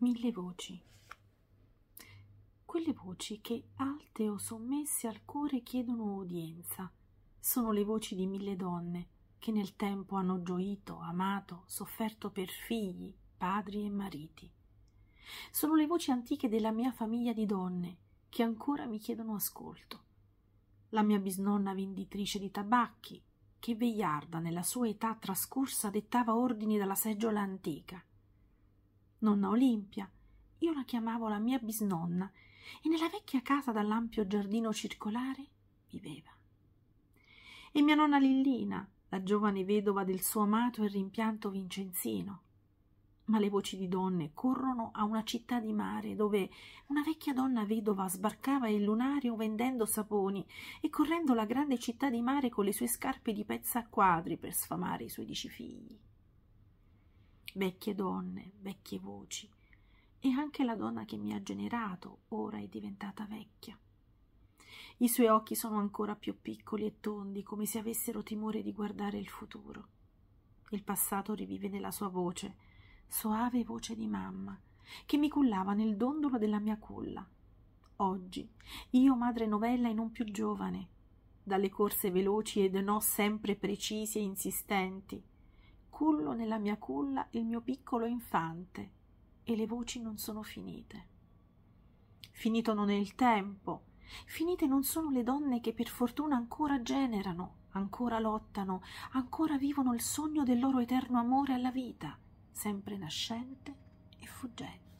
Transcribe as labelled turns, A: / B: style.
A: mille voci. Quelle voci che, alte o sommesse al cuore, chiedono udienza, sono le voci di mille donne che nel tempo hanno gioito, amato, sofferto per figli, padri e mariti. Sono le voci antiche della mia famiglia di donne che ancora mi chiedono ascolto. La mia bisnonna venditrice di tabacchi, che vegliarda nella sua età trascorsa dettava ordini dalla seggiola antica nonna Olimpia. Io la chiamavo la mia bisnonna e nella vecchia casa dall'ampio giardino circolare viveva. E mia nonna Lillina, la giovane vedova del suo amato e rimpianto Vincenzino. Ma le voci di donne corrono a una città di mare dove una vecchia donna vedova sbarcava il lunario vendendo saponi e correndo la grande città di mare con le sue scarpe di pezza a quadri per sfamare i suoi dieci figli vecchie donne, vecchie voci, e anche la donna che mi ha generato ora è diventata vecchia. I suoi occhi sono ancora più piccoli e tondi, come se avessero timore di guardare il futuro. Il passato rivive nella sua voce, soave voce di mamma, che mi cullava nel dondolo della mia culla. Oggi, io madre novella e non più giovane, dalle corse veloci e no sempre precisi e insistenti, cullo nella mia culla il mio piccolo infante e le voci non sono finite. Finito non è il tempo, finite non sono le donne che per fortuna ancora generano, ancora lottano, ancora vivono il sogno del loro eterno amore alla vita, sempre nascente e fuggente.